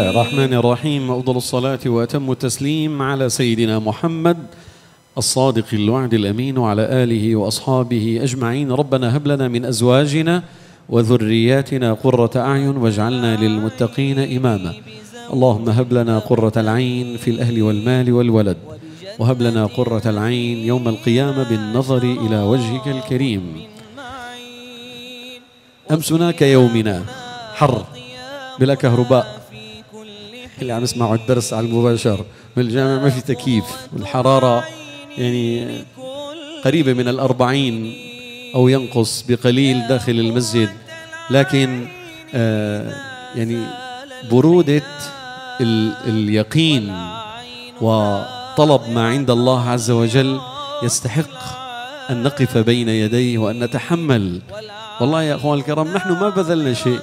الله الرحمن الرحيم أفضل الصلاة وأتم التسليم على سيدنا محمد الصادق الوعد الأمين وعلى آله وأصحابه أجمعين ربنا هب لنا من أزواجنا وذرياتنا قرة أعين واجعلنا للمتقين إماما اللهم هب لنا قرة العين في الأهل والمال والولد وهب لنا قرة العين يوم القيامة بالنظر إلى وجهك الكريم أمسنا كيومنا حر بلا كهرباء اللي عم يسمعوا الدرس على المباشر من الجامع ما في تكييف والحرارة يعني قريبة من الأربعين أو ينقص بقليل داخل المسجد لكن آه يعني برودة ال اليقين وطلب ما عند الله عز وجل يستحق أن نقف بين يديه وأن نتحمل والله يا أخوان الكرام نحن ما بذلنا شيء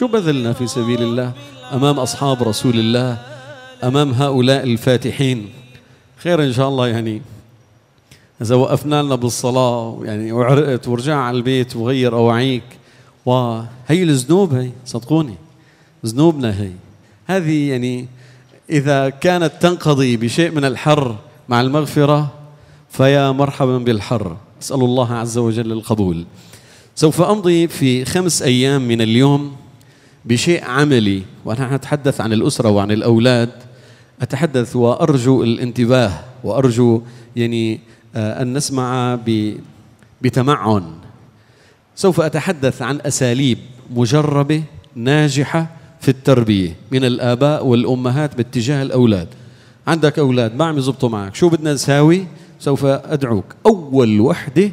شو بذلنا في سبيل الله أمام أصحاب رسول الله أمام هؤلاء الفاتحين خير إن شاء الله يعني إذا وقفنا لنا بالصلاة يعني وعرقت ورجع على البيت وغير أواعيك وهي الذنوب هي صدقوني ذنوبنا هي هذه يعني إذا كانت تنقضي بشيء من الحر مع المغفرة فيا مرحبا بالحر أسأل الله عز وجل القبول سوف أمضي في خمس أيام من اليوم بشيء عملي ونحن نتحدث عن الأسرة وعن الأولاد أتحدث وأرجو الانتباه وأرجو يعني آه، أن نسمع بتمعن سوف أتحدث عن أساليب مجربة ناجحة في التربية من الآباء والأمهات باتجاه الأولاد عندك أولاد ما عم يزبطوا معك شو بدنا نساوي سوف أدعوك أول وحدة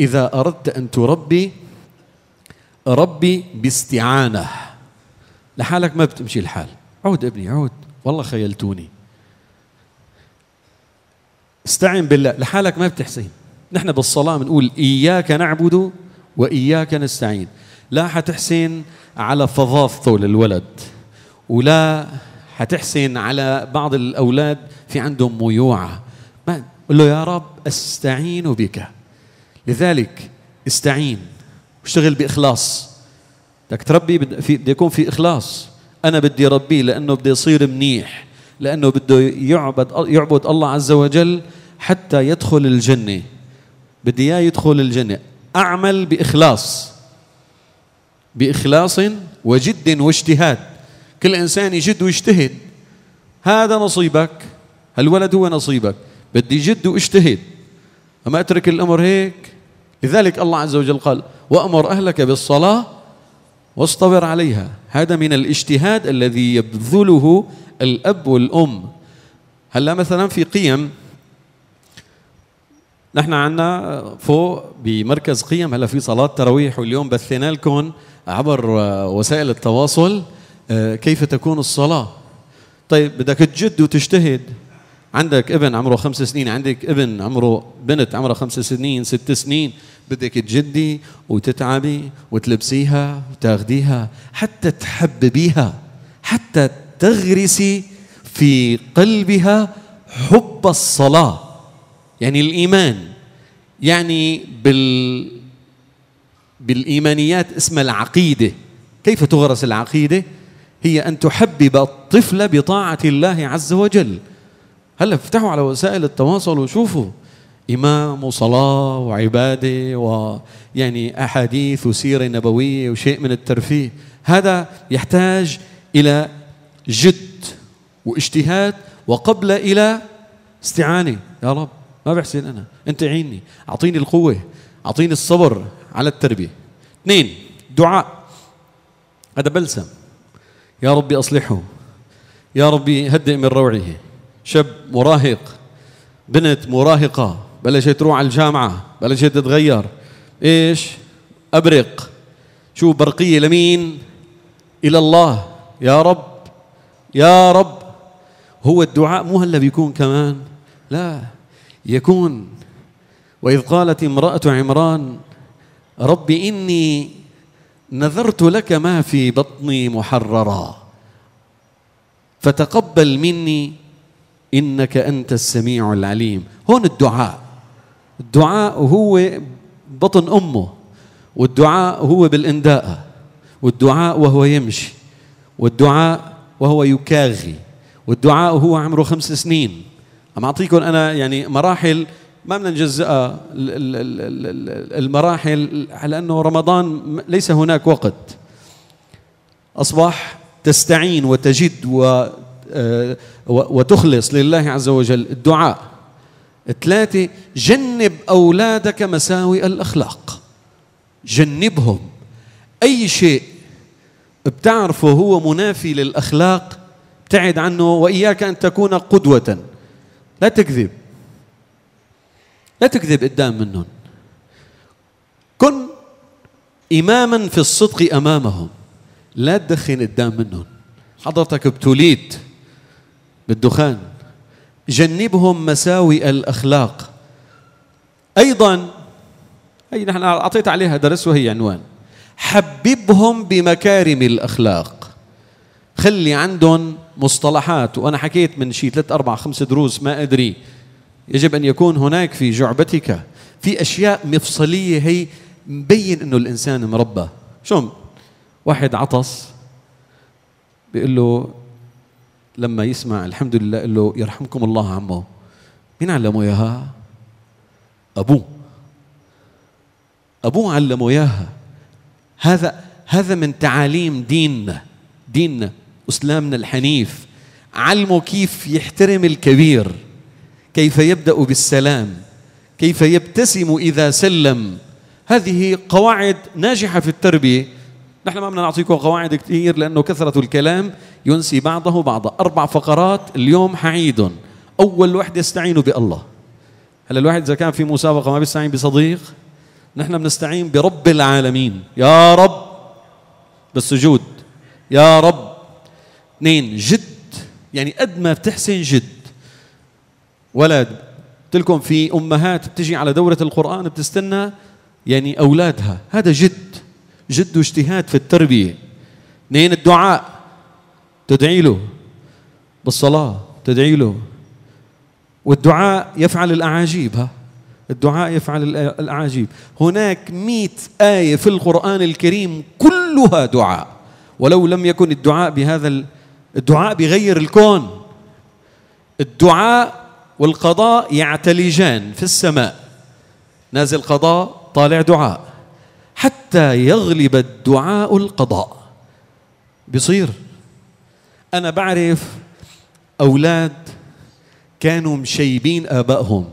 إذا أردت أن تربي ربي باستعانة لحالك ما بتمشي الحال عود ابني عود والله خيلتوني استعن بالله لحالك ما بتحسين نحن بالصلاة بنقول إياك نعبد وإياك نستعين لا حتحسن على فظاظته للولد ولا حتحسن على بعض الأولاد في عندهم ميوعة ما قل له يا رب أستعين بك لذلك استعين واشتغل بإخلاص بدك تربي في بده يكون في اخلاص انا بدي ربيه لانه بده يصير منيح لانه بده يعبد يعبد الله عز وجل حتى يدخل الجنه بدي اياه يدخل الجنه اعمل باخلاص باخلاص وجد واجتهاد كل انسان يجد ويجتهد هذا نصيبك هالولد هو نصيبك بدي جد واجتهد اما اترك الامر هيك لذلك الله عز وجل قال وامر اهلك بالصلاه واصطبر عليها هذا من الاجتهاد الذي يبذله الأب والأم هلا مثلا في قيم نحن عندنا فوق بمركز قيم هلا في صلاة تراويح واليوم بثينا لكم عبر وسائل التواصل آه، كيف تكون الصلاة طيب بدك تجد وتجتهد عندك ابن عمره خمس سنين عندك ابن عمره بنت عمرها خمس سنين ست سنين بدك تجدي وتتعبي وتلبسيها وتاخديها حتى تحببيها حتى تغرسي في قلبها حب الصلاة يعني الإيمان يعني بال بالإيمانيات اسمها العقيدة كيف تغرس العقيدة؟ هي أن تحبب الطفل بطاعة الله عز وجل هلا افتحوا على وسائل التواصل وشوفوا إمام وصلاة وعبادة ويعني أحاديث وسيرة نبوية وشيء من الترفيه هذا يحتاج إلى جد واجتهاد وقبل إلى استعانة يا رب ما بحسن أنا أنت عيني أعطيني القوة أعطيني الصبر على التربية اثنين دعاء هذا بلسم يا ربي أصلحه يا ربي هدئ من روعه شاب مراهق بنت مراهقة بلشت تروح على الجامعة بلشت تتغير إيش أبرق شو برقية لمين إلى الله يا رب يا رب هو الدعاء مو هلا بيكون كمان لا يكون وإذ قالت امرأة عمران رب إني نذرت لك ما في بطني محررا فتقبل مني إنك أنت السميع العليم هون الدعاء الدعاء هو بطن أمه والدعاء هو بالإنداءة والدعاء وهو يمشي والدعاء وهو يكاغي والدعاء هو عمره خمس سنين عم أعطيكم أنا يعني مراحل ما بدنا نجزئها المراحل على أنه رمضان ليس هناك وقت أصبح تستعين وتجد و آه، وتخلص لله عز وجل الدعاء ثلاثة جنب أولادك مساوئ الأخلاق جنبهم أي شيء بتعرفه هو منافي للأخلاق ابتعد عنه وإياك أن تكون قدوة لا تكذب لا تكذب قدام منهم كن إماما في الصدق أمامهم لا تدخن قدام منهم حضرتك ابتليت بالدخان جنبهم مساوئ الأخلاق أيضا أي نحن أعطيت عليها درس وهي عنوان حببهم بمكارم الأخلاق خلي عندهم مصطلحات وأنا حكيت من شيء ثلاث أربع خمس دروس ما أدري يجب أن يكون هناك في جعبتك في أشياء مفصلية هي مبين أنه الإنسان مربى شو واحد عطس بيقول له لما يسمع الحمد لله قال له يرحمكم الله عمه مين علمه اياها؟ ابوه ابوه علمه اياها هذا هذا من تعاليم ديننا ديننا اسلامنا الحنيف علمه كيف يحترم الكبير كيف يبدا بالسلام كيف يبتسم اذا سلم هذه قواعد ناجحه في التربيه نحن ما بدنا نعطيكم قواعد كثير لانه كثره الكلام ينسي بعضه بعضا اربع فقرات اليوم حعيدهم اول وحده استعينوا بالله هلا الواحد اذا كان في مسابقه ما بيستعين بصديق نحن بنستعين برب العالمين يا رب بالسجود يا رب اثنين جد يعني قد ما بتحسن جد ولد قلت لكم في امهات بتجي على دوره القران بتستنى يعني اولادها هذا جد جد واجتهاد في التربية اثنين الدعاء تدعي له بالصلاة تدعي له والدعاء يفعل الأعاجيب ها الدعاء يفعل الأعاجيب هناك مئة آية في القرآن الكريم كلها دعاء ولو لم يكن الدعاء بهذا الدعاء بغير الكون الدعاء والقضاء يعتلجان في السماء نازل قضاء طالع دعاء حتى يغلب الدعاء القضاء بصير أنا بعرف أولاد كانوا مشيبين آبائهم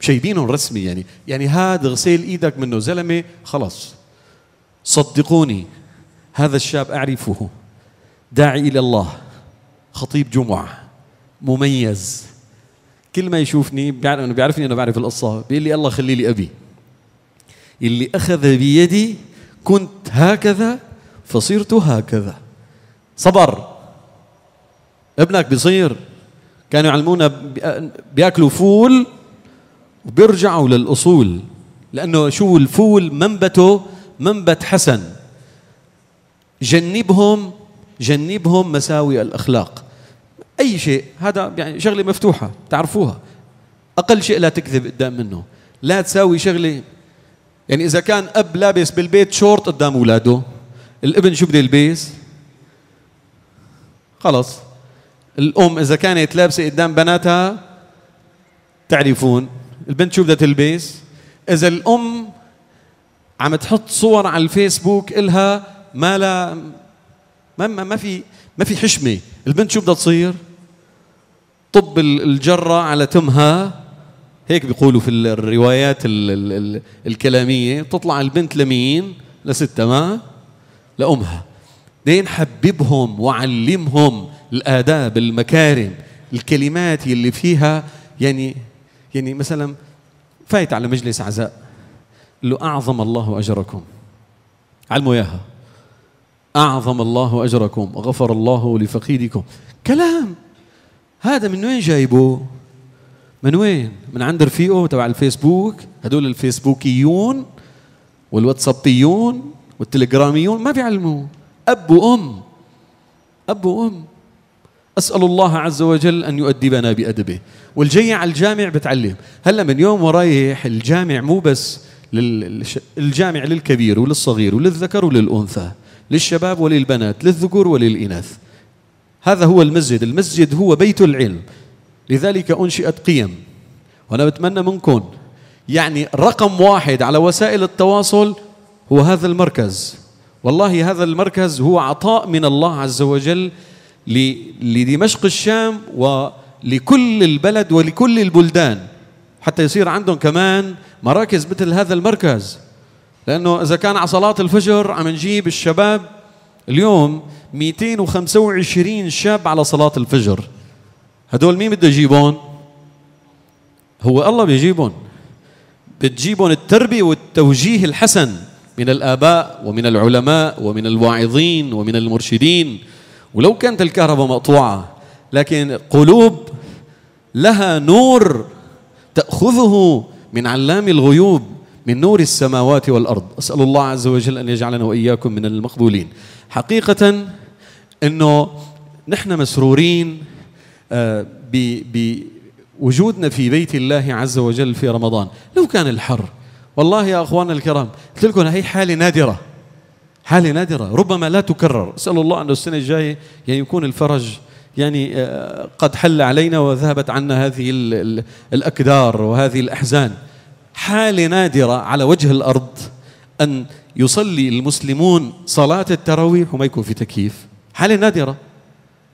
مشيبينهم رسمي يعني يعني هذا غسيل إيدك منه زلمة خلص صدقوني هذا الشاب أعرفه داعي إلى الله خطيب جمعة مميز كل ما يشوفني بيعرف انه بيعرفني انا بعرف القصه بيقول لي الله خلي لي ابي اللي أخذ بيدي كنت هكذا فصرت هكذا صبر ابنك بيصير كانوا يعلمونا بياكلوا فول وبيرجعوا للأصول لأنه شو الفول منبته منبت حسن جنبهم جنبهم مساوئ الأخلاق أي شيء هذا يعني شغلة مفتوحة تعرفوها أقل شيء لا تكذب قدام منه لا تساوي شغلة يعني إذا كان أب لابس بالبيت شورت قدام أولاده الابن شو بده يلبس؟ خلص الأم إذا كانت لابسة قدام بناتها تعرفون البنت شو بدها تلبس؟ إذا الأم عم تحط صور على الفيسبوك إلها ما لا ما ما في ما في حشمة البنت شو بدها تصير؟ طب الجرة على تمها هيك بيقولوا في الروايات الـ الـ الـ الكلامية بتطلع البنت لمين لستة ما لأمها دين حببهم وعلمهم الآداب المكارم الكلمات اللي فيها يعني يعني مثلا فايت على مجلس عزاء له أعظم الله أجركم علموا إياها أعظم الله أجركم غفر الله لفقيدكم كلام هذا من وين جايبه من وين؟ من عند رفيقه تبع الفيسبوك هدول الفيسبوكيون والواتسابيون والتليجراميون ما بيعلموا أب وأم أب وأم أسأل الله عز وجل أن يؤدبنا بأدبه والجي على الجامع بتعلم هلا من يوم ورايح الجامع مو بس لل... الجامع للكبير وللصغير وللذكر وللأنثى للشباب وللبنات للذكور وللإناث هذا هو المسجد المسجد هو بيت العلم لذلك أنشئت قيم وأنا بتمنى منكم يعني رقم واحد على وسائل التواصل هو هذا المركز والله هذا المركز هو عطاء من الله عز وجل لدمشق الشام ولكل البلد ولكل البلدان حتى يصير عندهم كمان مراكز مثل هذا المركز لأنه إذا كان على صلاة الفجر عم نجيب الشباب اليوم 225 شاب على صلاة الفجر هدول مين بده يجيبهم هو الله بيجيبهم بتجيبهم التربية والتوجيه الحسن من الآباء ومن العلماء ومن الواعظين ومن المرشدين ولو كانت الكهرباء مقطوعة لكن قلوب لها نور تأخذه من علام الغيوب من نور السماوات والأرض أسأل الله عز وجل أن يجعلنا وإياكم من المقبولين حقيقة أنه نحن مسرورين آه، بوجودنا في بيت الله عز وجل في رمضان لو كان الحر والله يا أخواننا الكرام قلت لكم هي حالة نادرة حالة نادرة ربما لا تكرر أسأل الله أنه السنة الجاية يعني يكون الفرج يعني آه، قد حل علينا وذهبت عنا هذه الأكدار وهذه الأحزان حالة نادرة على وجه الأرض أن يصلي المسلمون صلاة التراويح وما يكون في تكييف حالة نادرة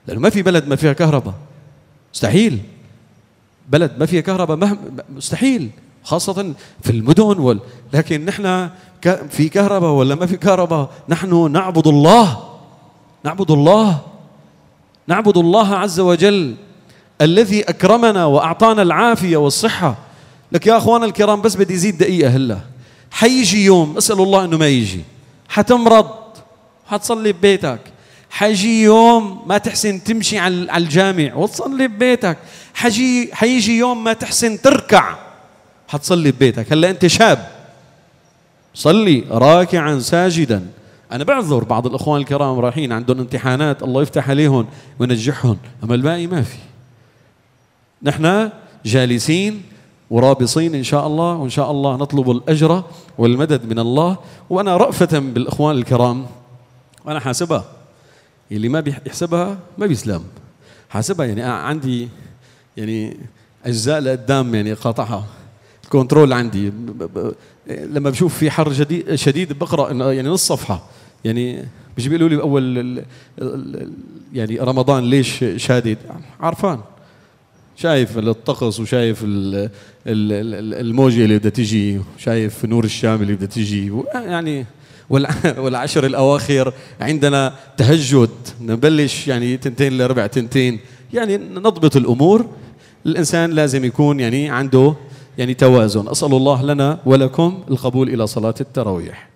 لأنه ما في بلد ما فيها كهرباء مستحيل بلد ما فيها كهرباء مهما مستحيل خاصة في المدن وال... لكن نحن ك... في كهرباء ولا ما في كهرباء نحن نعبد الله نعبد الله نعبد الله عز وجل الذي أكرمنا وأعطانا العافية والصحة لك يا أخوانا الكرام بس بدي أزيد دقيقة هلا حيجي يوم أسأل الله أنه ما يجي حتمرض حتصلي ببيتك حيجي يوم ما تحسن تمشي على الجامع وتصلي ببيتك حيجي حيجي يوم ما تحسن تركع حتصلي ببيتك هلا انت شاب صلي راكعا ساجدا انا بعذر بعض الاخوان الكرام رايحين عندهم امتحانات الله يفتح عليهم وينجحهم اما الباقي ما في نحن جالسين ورابصين ان شاء الله وان شاء الله نطلب الاجر والمدد من الله وانا رأفة بالاخوان الكرام وانا حاسبها اللي ما بيحسبها ما بيسلم حاسبها يعني آه، عندي يعني اجزاء لقدام يعني قاطعها الكنترول عندي لما بشوف في حر شديد بقرا يعني نص صفحه يعني مش بيقولوا لي اول يعني رمضان ليش شادد عارفان شايف الطقس وشايف الموجه اللي بدها تجي وشايف نور الشام اللي بدها تجي يعني والعشر الاواخر عندنا تهجد نبلش يعني تنتين لربع تنتين يعني نضبط الامور الانسان لازم يكون يعني عنده يعني توازن اسال الله لنا ولكم القبول الى صلاه التراويح